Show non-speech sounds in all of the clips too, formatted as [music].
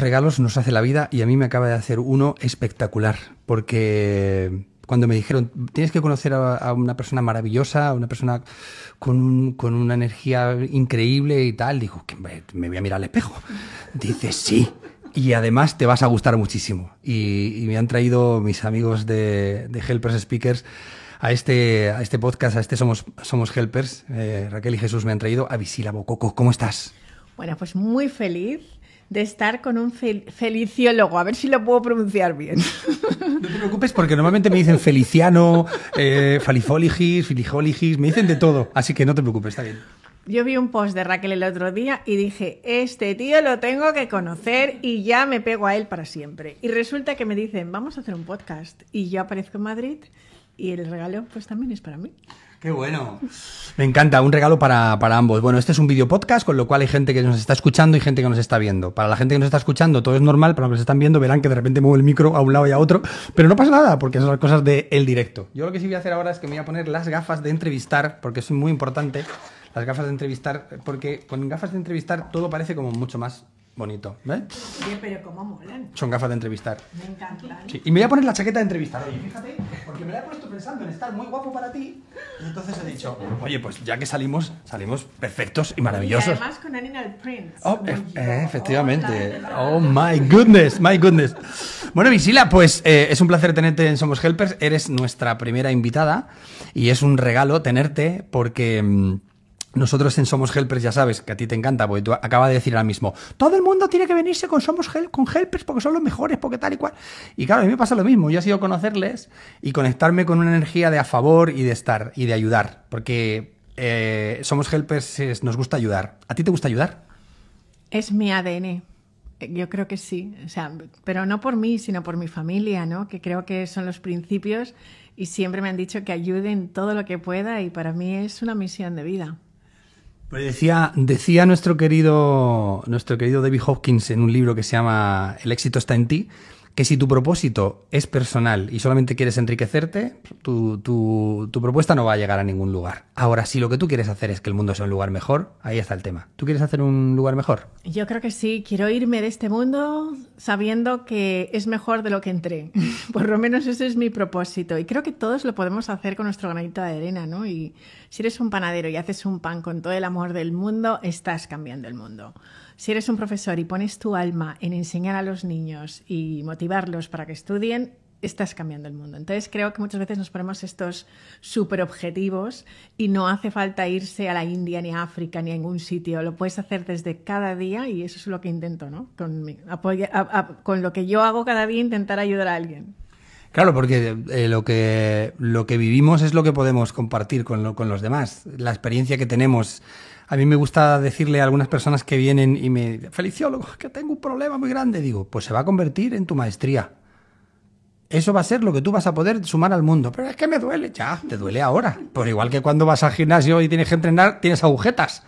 regalos nos hace la vida y a mí me acaba de hacer uno espectacular, porque cuando me dijeron, tienes que conocer a, una persona maravillosa, a una persona con, una energía increíble y tal, digo, que me, voy a mirar al espejo. Dice, sí. Y además te vas a gustar muchísimo. Y, me han traído mis amigos de, Helpers Speakers a este, a este podcast, a este Somos, Somos Helpers. Eh, Raquel y Jesús me han traído a Visila Bococo. ¿Cómo estás? Bueno, pues muy feliz de estar con un feliciólogo. A ver si lo puedo pronunciar bien. [laughs] No te preocupes porque normalmente me dicen feliciano, eh, falifoligis, me dicen de todo. Así que no te preocupes, está bien. Yo vi un post de Raquel el otro día y dije, este tío lo tengo que conocer y ya me pego a él para siempre. Y resulta que me dicen, vamos a hacer un podcast. Y yo aparezco en Madrid y el regalo pues también es para mí. Qué bueno. Me encanta, un regalo para, ambos. Bueno, este es un video podcast, con lo cual hay gente que nos está escuchando y gente que nos está viendo. Para la gente que nos está escuchando todo es normal, para los que nos están viendo verán que de repente muevo el micro a un lado y a otro, pero no pasa nada, porque son las cosas del el directo. Yo lo que sí voy a hacer ahora es que me voy a poner las gafas de entrevistar, porque es muy importante, las gafas de entrevistar, porque con gafas de entrevistar todo parece como mucho más Bonito, ¿ves? ¿eh? Sí, pero cómo molan. Son gafas de entrevistar. Me encantan. Sí. Y me voy a poner la chaqueta de entrevistar, oye, fíjate, porque me la he puesto pensando en estar muy guapo para ti. Y entonces he dicho, oye, pues ya que salimos, salimos perfectos y maravillosos. Y además con Animal Prince. Oh, eh, efectivamente. Oh, my goodness, my goodness. Bueno, Visila, pues eh, es un placer tenerte en Somos Helpers. Eres nuestra primera invitada y es un regalo tenerte porque mm, nosotros en Somos Helpers, ya sabes, que a ti te encanta, porque tú acabas de decir ahora mismo, todo el mundo tiene que venirse con Somos con Helpers porque son los mejores, porque tal y cual. Y claro, a mí me pasa lo mismo, yo he sido conocerles y conectarme con una energía de a favor y de estar y de ayudar, porque eh, Somos Helpers nos gusta ayudar. ¿A ti te gusta ayudar? Es mi ADN. Yo creo que sí, pero no por mí, sino por mi familia, ¿no? Que creo que son los principios y siempre me han dicho que ayuden todo lo que pueda y para mí es una misión de vida. Pues decía, decía nuestro querido, nuestro querido David Hopkins en un libro que se llama El éxito está en ti, que si tu propósito es personal y solamente quieres enriquecerte, tu, tu, propuesta no va a llegar a ningún lugar. Ahora, si lo que tú quieres hacer es que el mundo sea un lugar mejor, ahí está el tema. ¿Tú quieres hacer un lugar mejor? Yo creo que sí, quiero irme de este mundo sabiendo que es mejor de lo que entré. [laughs] Por lo menos ese es mi propósito. Y creo que todos lo podemos hacer con nuestro granito de arena, ¿no? Y si eres un panadero y haces un pan con todo el amor del mundo, estás cambiando el mundo. Si eres un profesor y pones tu alma en enseñar a los niños y motivarlos para que estudien, estás cambiando el mundo. Entonces creo que muchas veces nos ponemos estos super objetivos y no hace falta irse a la India ni a África ni a ningún sitio. Lo puedes hacer desde cada día y eso es lo que intento, ¿no? Con, lo que yo hago cada día, intentar ayudar a alguien. Claro, porque eh, lo, que, vivimos es lo que podemos compartir con los demás. La experiencia que tenemos a mí me gusta decirle a algunas personas que vienen y me dicen, feliciólogo, que tengo un problema muy grande. Digo, pues se va a convertir en tu maestría. Eso va a ser lo que tú vas a poder sumar al mundo. Pero es que me duele, ya, te duele ahora. Por igual que cuando vas al gimnasio y tienes que entrenar, tienes agujetas.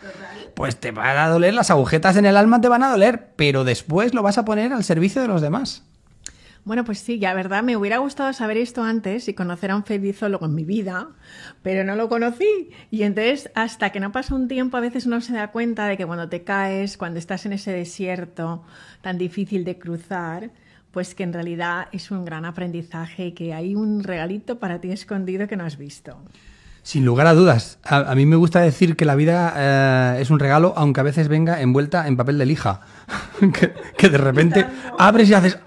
Pues te van a doler, las agujetas en el alma te van a doler, pero después lo vas a poner al servicio de los demás. Bueno, pues sí, ya verdad me hubiera gustado saber esto antes y conocer a un felizólogo en mi vida, pero no lo conocí. Y entonces, hasta que no pasa un tiempo, a veces uno se da cuenta de que cuando te caes, cuando estás en ese desierto tan difícil de cruzar, pues que en realidad es un gran aprendizaje y que hay un regalito para ti escondido que no has visto. Sin lugar a dudas. A, mí me gusta decir que la vida eh, es un regalo, aunque a veces venga envuelta en papel de lija. [laughs] que, de repente abres y haces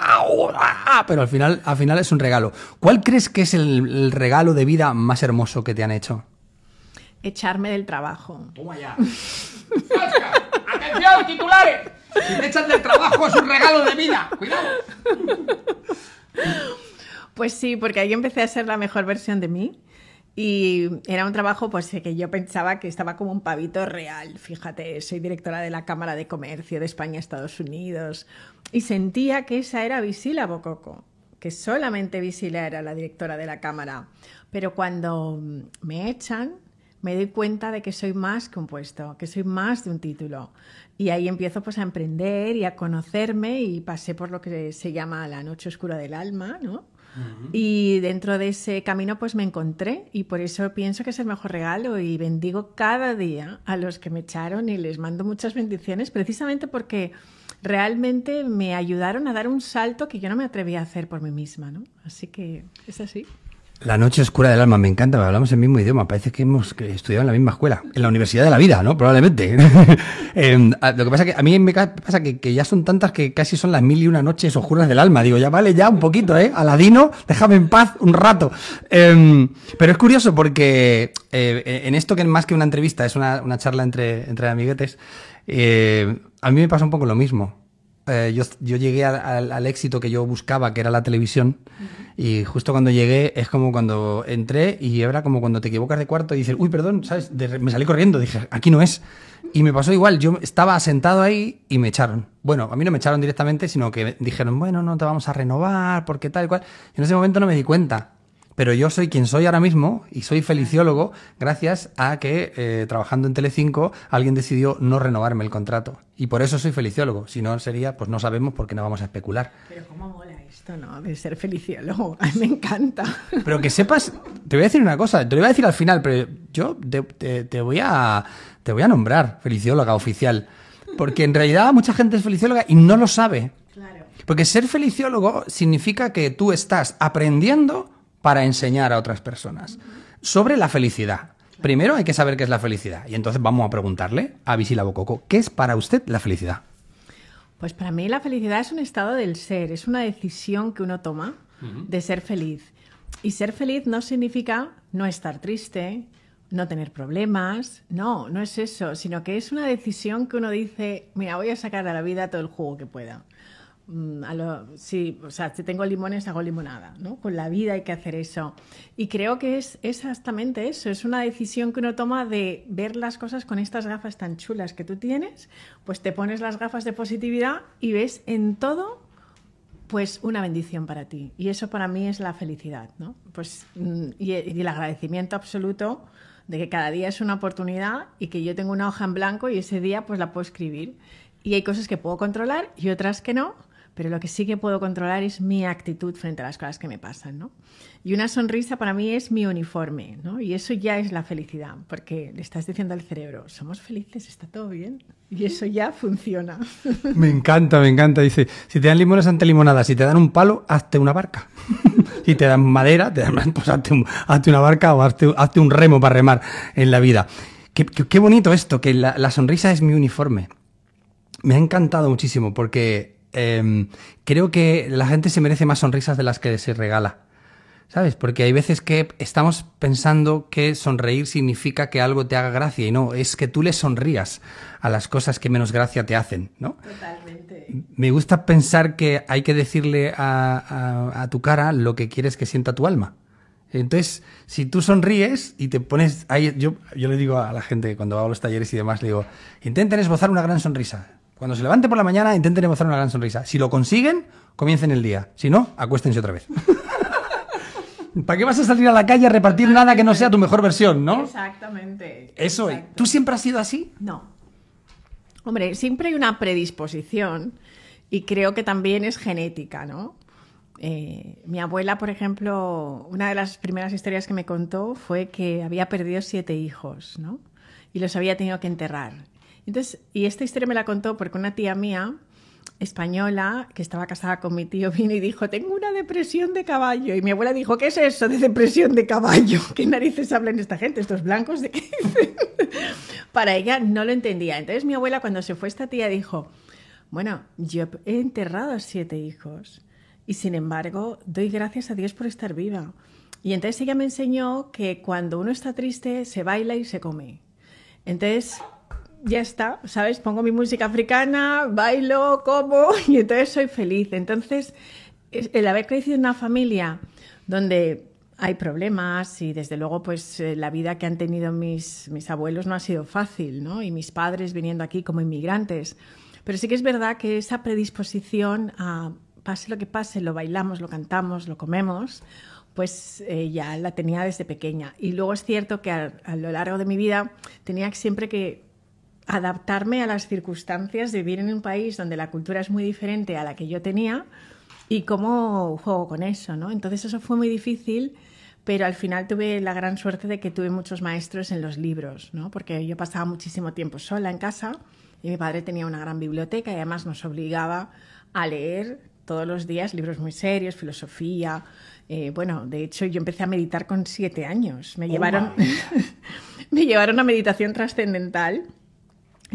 Ah, pero al final, al final es un regalo. ¿Cuál crees que es el, regalo de vida más hermoso que te han hecho? Echarme del trabajo. ¡Toma ya! ¡Atención, titulares! Si echan del trabajo es un regalo de vida. ¡Cuidado! Pues sí, porque ahí empecé a ser la mejor versión de mí. Y era un trabajo pues que yo pensaba que estaba como un pavito real. Fíjate, soy directora de la Cámara de Comercio de España, Estados Unidos. Y sentía que esa era Visila Bococo, que solamente Visila era la directora de la Cámara. Pero cuando me echan, me doy cuenta de que soy más que un puesto, que soy más de un título. Y ahí empiezo pues a emprender y a conocerme y pasé por lo que se llama la noche oscura del alma, ¿no? Y dentro de ese camino pues me encontré y por eso pienso que es el mejor regalo y bendigo cada día a los que me echaron y les mando muchas bendiciones precisamente porque realmente me ayudaron a dar un salto que yo no me atrevía a hacer por mí misma, ¿no? Así que es así. La noche oscura del alma, me encanta, hablamos el mismo idioma, parece que hemos estudiado en la misma escuela, en la Universidad de la Vida, ¿no? Probablemente. [laughs] Em, ah, lo que pasa que a mí me pasa que, ya son tantas que casi son las mil y una noches oscuras del alma. Digo, ya vale, ya un poquito, ¿eh? Aladino, déjame en paz un rato. Em, pero es curioso porque eh, en esto que es más que una entrevista es una, charla entre, entre amiguetes, eh, a mí me pasa un poco lo mismo. Eh, yo, yo, llegué al éxito que yo buscaba, que era la televisión. Y justo cuando llegué, es como cuando entré y era como cuando te equivocas de cuarto y dices, uy, perdón, ¿sabes? me salí corriendo, dije, aquí no es. Y me pasó igual, yo estaba sentado ahí y me echaron. Bueno, a mí no me echaron directamente, sino que dijeron, bueno, no te vamos a renovar, porque tal cual. en ese momento no me di cuenta. Pero yo soy quien soy ahora mismo y soy feliciólogo gracias a que eh, trabajando en Telecinco alguien decidió no renovarme el contrato. Y por eso soy feliciólogo. Si no sería, pues no sabemos porque no vamos a especular. Pero cómo mola esto, ¿no? De ser feliciólogo. [laughs] me encanta. Pero que sepas, te voy a decir una cosa, te lo iba a decir al final, pero yo te, voy, a, te voy a nombrar felicióloga oficial. Porque en realidad mucha gente es felicióloga y no lo sabe. Claro. Porque ser feliciólogo significa que tú estás aprendiendo para enseñar a otras personas. Sobre la felicidad. Primero hay que saber qué es la felicidad. Y entonces vamos a preguntarle a Visila Bococo, ¿qué es para usted la felicidad? Pues para mí la felicidad es un estado del ser, es una decisión que uno toma de ser feliz. Y ser feliz no significa no estar triste, no tener problemas, no, no es eso, sino que es una decisión que uno dice, mira, voy a sacar a la vida todo el jugo que pueda. Mm, si tengo limones hago limonada, ¿no? Con la vida hay que hacer eso. Y creo que es exactamente eso, es una decisión que uno toma de ver las cosas con estas gafas tan chulas que tú tienes, pues te pones las gafas de positividad y ves en todo pues una bendición para ti. Y eso para mí es la felicidad, ¿no? Pues, mm, y, y el agradecimiento absoluto de que cada día es una oportunidad y que yo tengo una hoja en blanco y ese día pues la puedo escribir. Y hay cosas que puedo controlar y otras que no, pero lo que sí que puedo controlar es mi actitud frente a las cosas que me pasan, ¿no? Y una sonrisa para mí es mi uniforme, ¿no? Y eso ya es la felicidad, porque le estás diciendo al cerebro, somos felices, está todo bien, y eso ya funciona. [laughs] Me encanta, me encanta. Dice, si te dan limones, ante limonadas, si te dan un palo, hazte una barca. [laughs] si te dan madera, te [laughs] pues hazte, una barca o hazte, un remo para remar en la vida. Qué, bonito esto, que la, la sonrisa es mi uniforme. Me ha encantado muchísimo porque Em, creo que la gente se merece más sonrisas de las que se regala. ¿Sabes? Porque hay veces que estamos pensando que sonreír significa que algo te haga gracia y no, es que tú le sonrías a las cosas que menos gracia te hacen, ¿no? Totalmente. Me gusta pensar que hay que decirle a, tu cara lo que quieres que sienta tu alma. Entonces, si tú sonríes y te pones yo, yo le digo a la gente cuando hago los talleres y demás, le digo, intenten esbozar una gran sonrisa. Cuando se levanten por la mañana, intenten mostrar una gran sonrisa. Si lo consiguen, comiencen el día. Si no, acuéstense otra vez. [laughs] ¿Para qué vas a salir a la calle a repartir nada que no sea tu mejor versión, no? Exactamente. Eso. ¿Tú siempre has sido así? No. Hombre, siempre hay una predisposición y creo que también es genética, ¿no? Eh, mi abuela, por ejemplo, una de las primeras historias que me contó fue que había perdido siete hijos, ¿no? Y los había tenido que enterrar y esta historia me la contó porque una tía mía española que estaba casada con mi tío [laughs] vino y dijo, tengo una depresión de caballo. Y mi abuela dijo, ¿qué es eso de depresión de caballo? [laughs] ¿Qué narices hablan esta gente, estos blancos de qué dicen? [laughs] Para ella no lo entendía. Entonces mi abuela cuando se fue esta tía dijo, bueno, yo he enterrado a siete hijos y sin embargo doy gracias a Dios por estar viva. Y entonces ella me enseñó que cuando uno está triste se baila y se come. Entonces ya está, ¿sabes? Pongo mi música africana, bailo, como [laughs] y entonces soy feliz. Entonces, el haber crecido en una familia donde hay problemas y desde luego pues eh, la vida que han tenido mis, mis abuelos no ha sido fácil, ¿no? Y mis padres viniendo aquí como inmigrantes. Pero sí que es verdad que esa predisposición a pase lo que pase, lo bailamos, lo cantamos, lo comemos, pues eh, ya la tenía desde pequeña. Y luego es cierto que a, a, lo largo de mi vida tenía siempre que adaptarme a las circunstancias de vivir en un país donde la cultura es muy diferente a la que yo tenía y cómo juego con eso, ¿no? Entonces eso fue muy difícil, pero al final tuve la gran suerte de que tuve muchos maestros en los libros, ¿no? Porque yo pasaba muchísimo tiempo sola en casa y mi padre tenía una gran biblioteca y además nos obligaba a leer todos los días libros muy serios, filosofía. Eh, bueno, de hecho yo empecé a meditar con siete años. Me, oh, llevaron, [laughs] me llevaron a meditación trascendental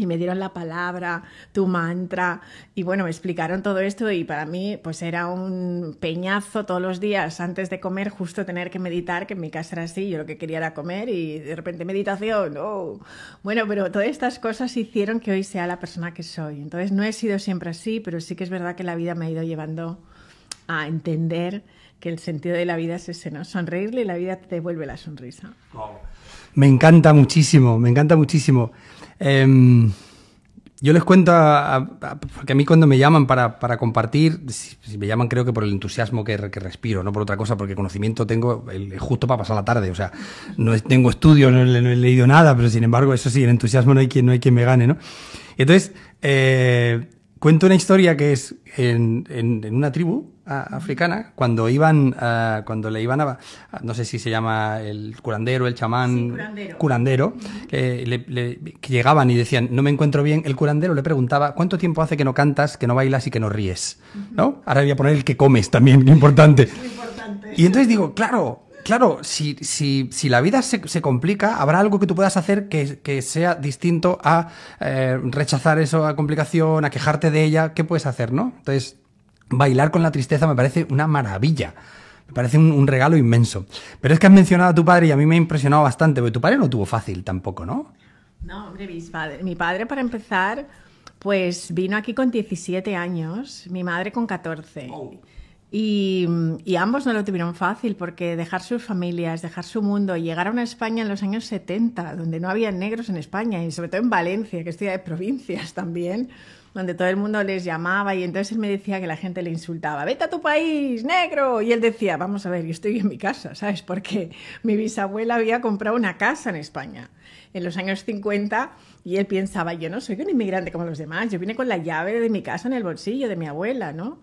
y me dieron la palabra, tu mantra, y bueno, me explicaron todo esto y para mí pues era un peñazo todos los días antes de comer justo tener que meditar, que en mi casa era así, yo lo que quería era comer y de repente meditación, oh. bueno, pero todas estas cosas hicieron que hoy sea la persona que soy, entonces no he sido siempre así, pero sí que es verdad que la vida me ha ido llevando a entender que el sentido de la vida es ese, ¿no? Sonreírle y la vida te devuelve la sonrisa. Me encanta muchísimo, me encanta muchísimo. Em, yo les cuento, a, porque a mí cuando me llaman para, para compartir, si, me llaman creo que por el entusiasmo que, respiro, no por otra cosa, porque conocimiento tengo justo para pasar la tarde, o sea, no tengo estudios, no, he leído nada, pero sin embargo, eso sí, el entusiasmo no hay quien, no hay quien me gane, ¿no? Entonces, eh, cuento una historia que es en, en una tribu, africana, cuando iban, eh, cuando le iban a, no sé si se llama el curandero, el chamán, curandero, que llegaban y decían, no me encuentro bien, el curandero le preguntaba, ¿cuánto tiempo hace que no cantas, que no bailas y que no ríes? ¿No? Ahora voy a poner el que comes también, que [laughs] importante. Y entonces digo, claro, Claro, si, si, si, la vida se, complica, habrá algo que tú puedas hacer que, sea distinto a eh, rechazar rechazar esa complicación, a quejarte de ella. ¿Qué puedes hacer, no? Entonces, Bailar con la tristeza me parece una maravilla. Me parece un, regalo inmenso. Pero es que has mencionado a tu padre y a mí me ha impresionado bastante, porque tu padre no tuvo fácil tampoco, ¿no? No, hombre, mi padre, para empezar, pues vino aquí con 17 años, mi madre con 14. Y, ambos no lo tuvieron fácil porque dejar sus familias, dejar su mundo, llegar a una España en los años 70, donde no había negros en España y sobre todo en Valencia, que ciudad de provincias también, donde todo el mundo les llamaba y entonces él me decía que la gente le insultaba, vete a tu país, negro. Y él decía, vamos a ver, yo estoy en mi casa, ¿sabes? Porque mi bisabuela había comprado una casa en España en los años 50 y él pensaba, yo no soy un inmigrante como los demás, yo vine con la llave de mi casa en el bolsillo de mi abuela, ¿no?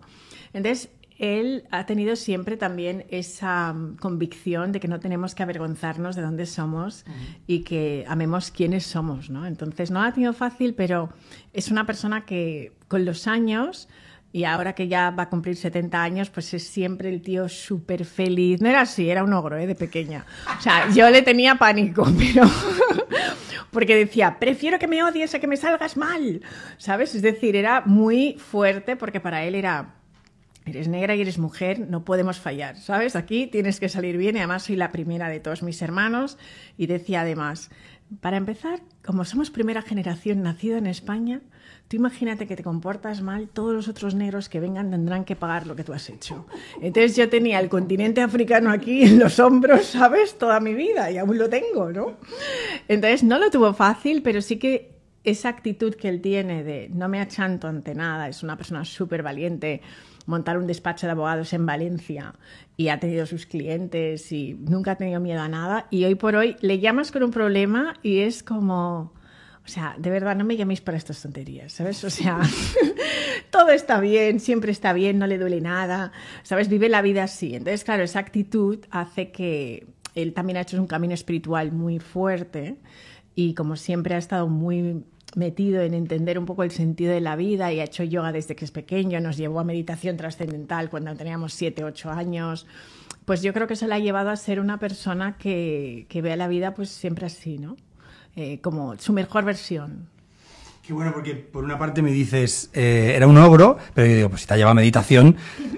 Entonces, él ha tenido siempre también esa mm, convicción de que no tenemos que avergonzarnos de dónde somos y que amemos quiénes somos, ¿no? Entonces no ha tenido fácil, pero es una persona que con los años y ahora que ya va a cumplir 70 años, pues es siempre el tío súper feliz. No era así, era un ogro, ¿eh? De pequeña. O sea, yo le tenía pánico, [laughs] pero... porque decía, prefiero que me odies a que me salgas mal, ¿sabes? Es decir, era muy fuerte porque para él era eres negra y eres mujer, no podemos fallar, ¿sabes? Aquí tienes que salir bien y además soy la primera de todos mis hermanos y decía además, para empezar, como somos primera generación nacida en España, tú imagínate que te comportas mal, todos los otros negros que vengan tendrán que pagar lo que tú has hecho. Entonces yo tenía el continente africano aquí en los hombros, ¿sabes? Toda mi vida y aún lo tengo, ¿no? Entonces no lo tuvo fácil, pero sí que esa actitud que él tiene de no me achanto ante nada, es una persona súper valiente, montar un despacho de abogados en Valencia y ha tenido sus clientes y nunca ha tenido miedo a nada. Y hoy por hoy le llamas con un problema y es como, o sea, de verdad no me llaméis para estas tonterías, ¿sabes? O sea, [laughs] todo está bien, siempre está bien, no le duele nada, ¿sabes? Vive la vida así. Entonces, claro, esa actitud hace que él también ha hecho un camino espiritual muy fuerte y como siempre ha estado muy metido en entender un poco el sentido de la vida y ha hecho yoga desde que es pequeño, nos llevó a meditación trascendental cuando teníamos 7, 8 años, pues yo creo que eso le ha llevado a ser una persona que, que vea la vida pues siempre así, ¿no? Eh, como su mejor versión, bueno, porque por una parte me dices, eh, era un ogro, pero yo digo, pues si te ha llevado meditación,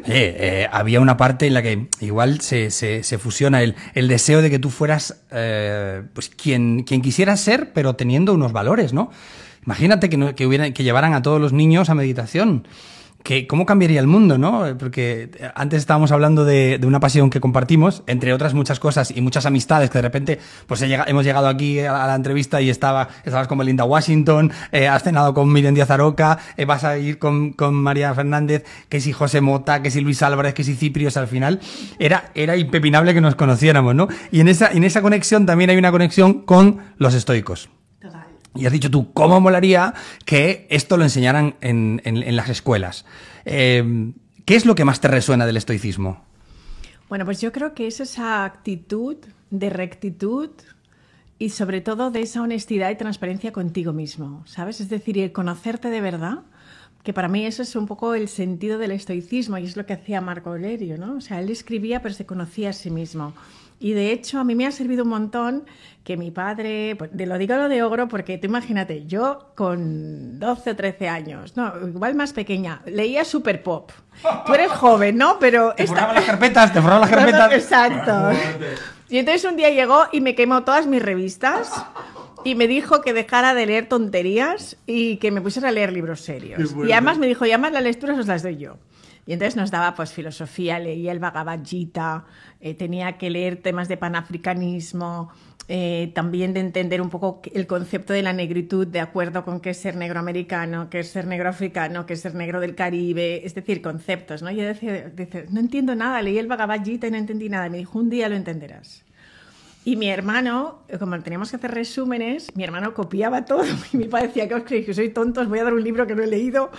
eh, había una parte en la que igual se, se, se fusiona el, deseo de que tú fueras eh, pues quien, quien quisieras ser, pero teniendo unos valores, ¿no? Imagínate que, que, que llevaran a todos los niños a meditación que cómo cambiaría el mundo, ¿no? Eh, porque eh, antes estábamos hablando de, una pasión que compartimos, entre otras muchas cosas y muchas amistades que de repente pues hemos llegado aquí a la entrevista y estaba, estabas con Belinda Washington, eh, has cenado con Miriam Díaz Aroca, eh, vas a ir con, con, María Fernández, que si José Mota, que si Luis Álvarez, que si Ciprios, al final era, era impepinable que nos conociéramos, ¿no? Y en esa, en esa conexión también hay una conexión con los estoicos. Y has dicho tú, ¿cómo molaría que esto lo enseñaran en, las escuelas? Eh, ¿Qué es lo que más te resuena del estoicismo? Bueno, pues yo creo que es esa actitud de rectitud y sobre todo de esa honestidad y transparencia contigo mismo, ¿sabes? Es decir, el conocerte de verdad, que para mí eso es un poco el sentido del estoicismo y es lo que hacía Marco Olerio, ¿no? O sea, él escribía pero se conocía a sí mismo. Y de hecho, a mí me ha servido un montón que mi padre, de pues, lo digo lo de ogro, porque te imagínate, yo con 12 o 13 años, no, igual más pequeña, leía super pop. Tú eres joven, ¿no? Pero. Te las carpetas, te forraban las [laughs] carpetas. Exacto. Y entonces un día llegó y me quemó todas mis revistas. Y me dijo que dejara de leer tonterías y que me pusiera a leer libros serios. Y además me dijo, y además las lecturas os las doy yo. Y entonces nos daba pues filosofía, leía el Bhagavad eh, tenía que leer temas de panafricanismo, eh, también de entender un poco el concepto de la negritud de acuerdo con qué es ser negro americano, qué es ser negro africano, qué es ser negro del Caribe, es decir, conceptos, ¿no? Yo decía, no entiendo nada, leí el Bhagavad y no entendí nada. Me dijo, un día lo entenderás. Y mi hermano, como teníamos que hacer resúmenes, mi hermano copiaba todo [laughs] y mi padre decía, que os creéis que soy tonto? Os voy a dar un libro que no he leído.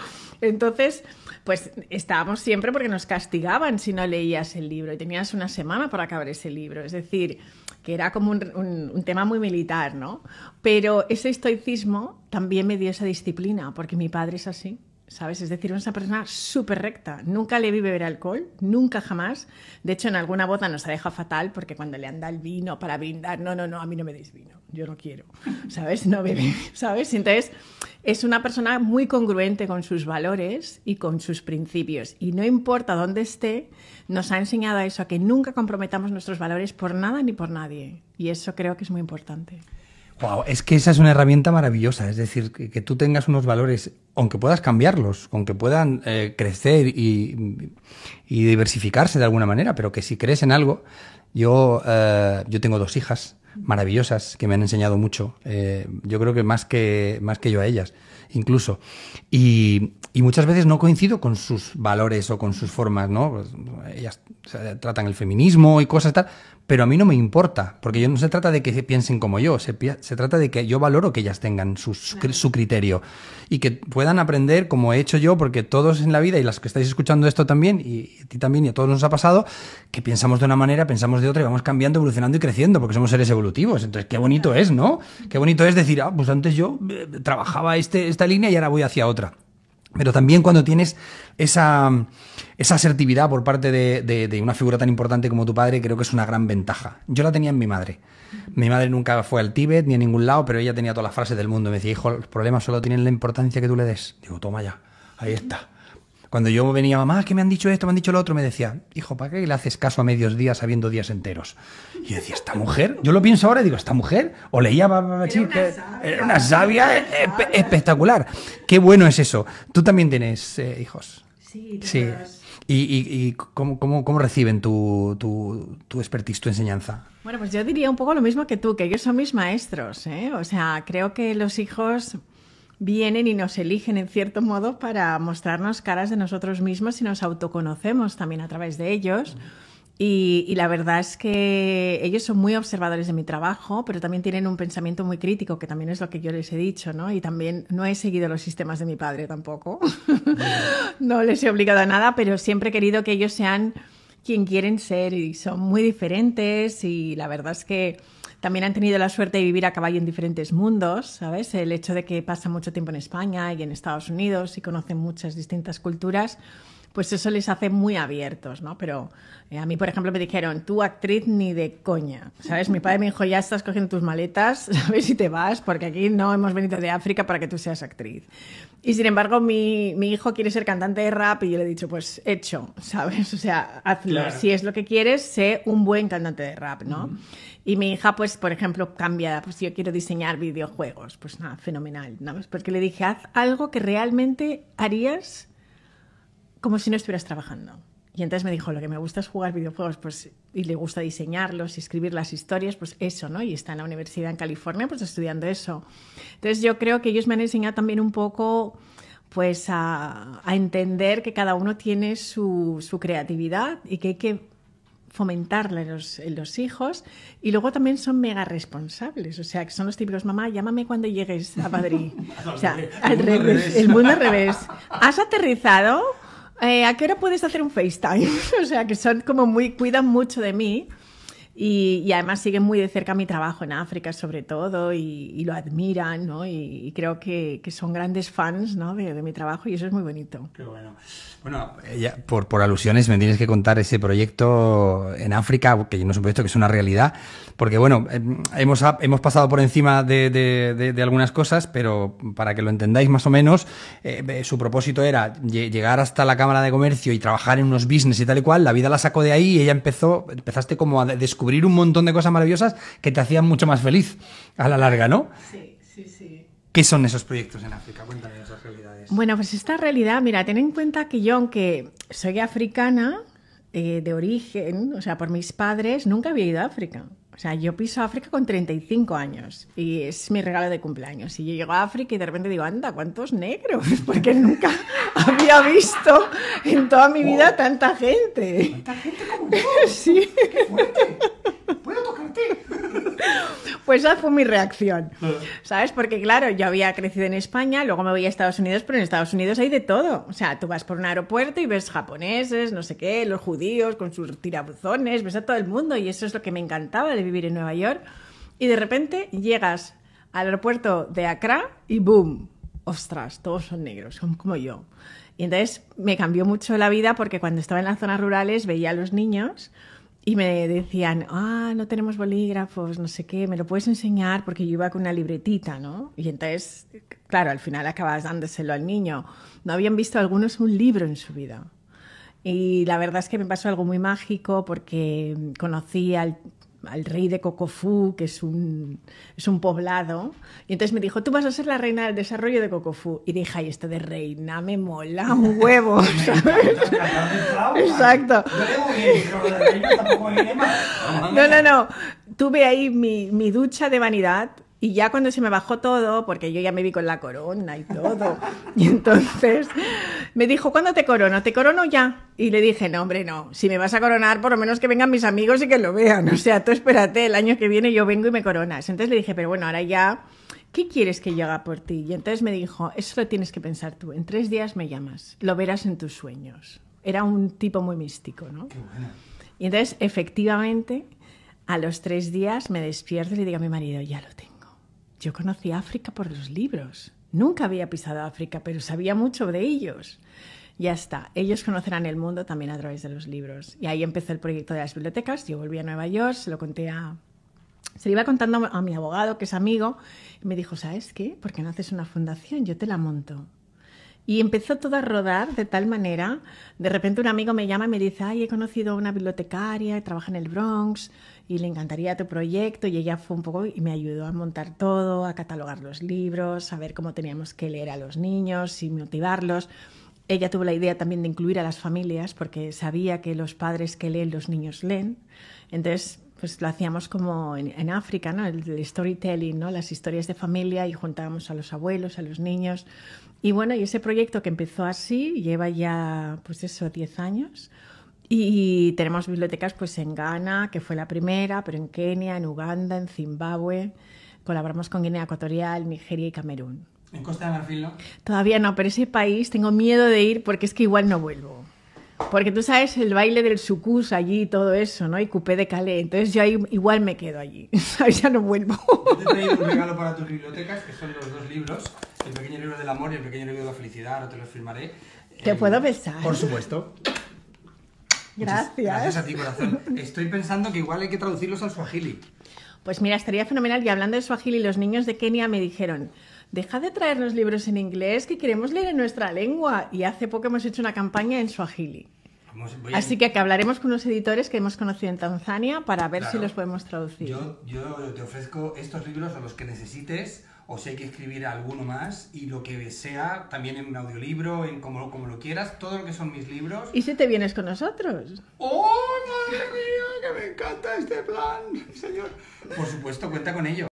Entonces, pues estábamos siempre porque nos castigaban si no leías el libro y tenías una semana para acabar ese libro. Es decir, que era como un tema muy militar, ¿no? Pero ese estoicismo también me dio esa disciplina porque mi padre es así. ¿sabes? Es decir, es una persona súper recta. Nunca le vi beber alcohol, nunca jamás. De hecho, en alguna boda nos ha dejado fatal porque cuando le anda el vino para brindar, no, no, no, a mí no me deis vino, yo no quiero, ¿sabes? No bebe, [laughs] ¿sabes? Entonces, es una persona muy congruente con sus valores y con sus principios. Y no importa dónde esté, nos ha enseñado eso, a que nunca comprometamos nuestros valores por nada ni por nadie. Y eso creo que es muy importante. Wow, es que esa es una herramienta maravillosa, es decir, que, tú tengas unos valores, aunque puedas cambiarlos, aunque puedan eh, crecer y, diversificarse de alguna manera, pero que si crees en algo, yo eh, tengo dos hijas maravillosas que me han enseñado mucho. Eh, yo creo que más, que más que yo a ellas, incluso. Y, muchas veces no coincido con sus valores o con sus formas, ¿no? Pues, ellas tratan el feminismo y cosas tal, pero a mí no me importa, porque yo no se trata de que piensen como yo, se, se trata de que yo valoro que ellas tengan su, su, criterio y que puedan aprender como he hecho yo, porque todos en la vida, y las que estáis escuchando esto también, y a ti también, y a todos nos ha pasado, que pensamos de una manera, pensamos de otra, y vamos cambiando, evolucionando y creciendo, porque somos seres entonces, qué bonito es, ¿no? Qué bonito es decir, ah, pues antes yo eh, trabajaba este, esta línea y ahora voy hacia otra. Pero también cuando tienes esa, asertividad por parte de, de, una figura tan importante como tu padre, creo que es una gran ventaja. Yo la tenía en mi madre. Mi madre nunca fue al Tíbet ni a ningún lado, pero ella tenía todas las frases del mundo. Me decía, hijo, los problemas solo tienen la importancia que tú le des. Digo, toma ya, ahí está. Cuando yo venía, mamá, que me han dicho esto, me han dicho lo otro, me decía, hijo, ¿para qué le haces caso a medios días habiendo días enteros? Y yo decía, ¿esta mujer? Yo lo pienso ahora y digo, ¿esta mujer? O leía, era una sabia, espectacular. Qué bueno es eso. Tú también tienes eh, hijos. Sí, sí. ¿Y, cómo, reciben tu, tu, tu expertise, tu enseñanza? Bueno, pues yo diría un poco lo mismo que tú, que ellos son mis maestros. ¿eh? O sea, creo que los hijos vienen y nos eligen en cierto modo para mostrarnos caras de nosotros mismos y nos autoconocemos también a través de ellos. Y, la verdad es que ellos son muy observadores de mi trabajo, pero también tienen un pensamiento muy crítico, que también es lo que yo les he dicho, ¿no? Y también no he seguido los sistemas de mi padre tampoco. [laughs] no les he obligado a nada, pero siempre he querido que ellos sean quien quieren ser y son muy diferentes y la verdad es que también han tenido la suerte de vivir a caballo en diferentes mundos, ¿sabes? El hecho de que pasan mucho tiempo en España y en Estados Unidos y conocen muchas distintas culturas pues eso les hace muy abiertos, ¿no? Pero eh, a mí, por ejemplo, me dijeron, tú actriz ni de coña, ¿sabes? Mi padre me dijo, ya estás cogiendo tus maletas, [laughs] ¿sabes? si te vas, porque aquí no hemos venido de África para que tú seas actriz. Y sin embargo, mi, hijo quiere ser cantante de rap y yo le he dicho, pues hecho, [laughs] ¿sabes? O sea, hazlo. Si es lo que quieres, sé un buen cantante de rap, ¿no? Y mi hija, pues, por ejemplo, cambia, pues yo quiero diseñar videojuegos, pues nada, fenomenal, ¿no? Porque le dije, haz algo que realmente harías como si no estuvieras trabajando. Y entonces me dijo, lo que me gusta es jugar videojuegos, pues, y le gusta diseñarlos y escribir las historias, pues eso, ¿no? Y está en la universidad en California, pues estudiando eso. Entonces yo creo que ellos me han enseñado también un poco, pues, a, entender que cada uno tiene su, creatividad y que hay que fomentarla en los, hijos. Y luego también son mega responsables, o sea, que son los típicos, mamá, llámame cuando llegues a Madrid. [laughs] o sea, al revés, el mundo al revés. ¿Has aterrizado? Eh, ¿A qué hora puedes hacer un FaceTime? [laughs] o sea, que son como muy, cuidan mucho de mí. Y, además siguen muy de cerca mi trabajo en África, sobre todo, y, lo admiran, ¿no? Y, creo que, son grandes fans ¿no? de, mi trabajo y eso es muy bonito. Qué bueno. Bueno, eh, por, por, alusiones me tienes que contar ese proyecto en África, que yo no supuesto que es una realidad, porque bueno, em, hemos, hemos pasado por encima de, algunas cosas, pero para que lo entendáis más o menos, eh, eh, su propósito era llegar hasta la Cámara de Comercio y trabajar en unos business y tal y cual, la vida la sacó de ahí y ella empezó, empezaste como a descubrir descubrir un montón de cosas maravillosas que te hacían mucho más feliz a la larga, ¿no? Sí, sí, sí. ¿Qué son esos proyectos en África? Cuéntame esas realidades. Bueno, pues esta realidad, mira, ten en cuenta que yo, aunque soy africana eh, de origen, o sea, por mis padres, nunca había ido a África. O sea, yo piso África con 35 años y es mi regalo de cumpleaños. Y yo llego a África y de repente digo, anda, ¿cuántos negros? [laughs] Porque nunca [laughs] había visto en toda mi vida tanta gente. ¿Tanta gente como [laughs] Sí. ¡Qué fuerte! Pues esa fue mi reacción, ah. ¿sabes? Porque claro, yo había crecido en España, luego me voy a Estados Unidos, pero en Estados Unidos hay de todo. O sea, tú vas por un aeropuerto y ves japoneses, no sé qué, los judíos con sus tirabuzones, ves a todo el mundo y eso es lo que me encantaba de vivir en Nueva York. Y de repente llegas al aeropuerto de Accra y ¡boom! Ostras, todos son negros, son como yo. Y entonces me cambió mucho la vida porque cuando estaba en las zonas rurales veía a los niños y me decían, ah, no tenemos bolígrafos, no sé qué, me lo puedes enseñar porque yo iba con una libretita, ¿no? Y entonces, claro, al final acabas dándoselo al niño. No habían visto algunos un libro en su vida. Y la verdad es que me pasó algo muy mágico porque conocí al al rey de Cocofú, que es un, poblado. Y entonces me dijo, tú vas a ser la reina del desarrollo de Cocofú. Y dije, ay, esto de reina me mola un huevo, Exacto. No, no, no. Tuve ahí mi, mi ducha de vanidad y ya cuando se me bajó todo, porque yo ya me vi con la corona y todo, [laughs] y entonces me dijo, ¿cuándo te corono? ¿Te corono ya? Y le dije, no, hombre, no, si me vas a coronar, por lo menos que vengan mis amigos y que lo vean. O sea, tú espérate, el año que viene yo vengo y me coronas. Entonces le dije, pero bueno, ahora ya, ¿qué quieres que yo haga por ti? Y entonces me dijo, eso lo tienes que pensar tú, en tres días me llamas, lo verás en tus sueños. Era un tipo muy místico, ¿no? Y entonces, efectivamente, a los tres días me despierto y le digo a mi marido, ya lo tengo. Yo conocí África por los libros. Nunca había pisado África, pero sabía mucho de ellos. Ya está, ellos conocerán el mundo también a través de los libros. Y ahí empezó el proyecto de las bibliotecas. Yo volví a Nueva York, se lo conté a... Se lo iba contando a mi abogado, que es amigo, y me dijo, ¿sabes qué? ¿Por qué no haces una fundación? Yo te la monto. Y empezó todo a rodar de tal manera, de repente un amigo me llama y me dice, ay, he conocido a una bibliotecaria, trabaja en el Bronx, y le encantaría tu proyecto y ella fue un poco y me ayudó a montar todo, a catalogar los libros, a ver cómo teníamos que leer a los niños y motivarlos. Ella tuvo la idea también de incluir a las familias porque sabía que los padres que leen, los niños leen. Entonces, pues lo hacíamos como en, África, ¿no? El, storytelling, ¿no? Las historias de familia y juntábamos a los abuelos, a los niños. Y bueno, y ese proyecto que empezó así lleva ya, pues eso, 10 años y tenemos bibliotecas pues en Ghana, que fue la primera, pero en Kenia, en Uganda, en Zimbabue. Colaboramos con Guinea Ecuatorial, Nigeria y Camerún. ¿En Costa de Marfil no? Todavía no, pero ese país tengo miedo de ir porque es que igual no vuelvo. Porque tú sabes el baile del sucus allí y todo eso, ¿no? Y coupé de Calais. Entonces yo igual me quedo allí. [laughs] Ya no vuelvo. Yo te traigo un regalo para tus bibliotecas, que son los dos libros. El pequeño libro del amor y el pequeño libro de la felicidad. Ahora te los firmaré. Te puedo besar. Por supuesto. Gracias. Gracias a ti, corazón. Estoy pensando que igual hay que traducirlos al suajili. Pues mira, estaría fenomenal. Y hablando de suajili, los niños de Kenia me dijeron, deja de traernos libros en inglés que queremos leer en nuestra lengua. Y hace poco hemos hecho una campaña en Swahili. Así que, hablaremos con unos editores que hemos conocido en Tanzania para ver si los podemos traducir. Yo, te ofrezco estos libros a los que necesites o si hay que escribir alguno más y lo que sea, también en un audiolibro, en como, como lo quieras, todo lo que son mis libros. ¿Y si te vienes con nosotros? ¡Oh, madre mía, que me encanta este plan, señor! Por supuesto, cuenta con ello.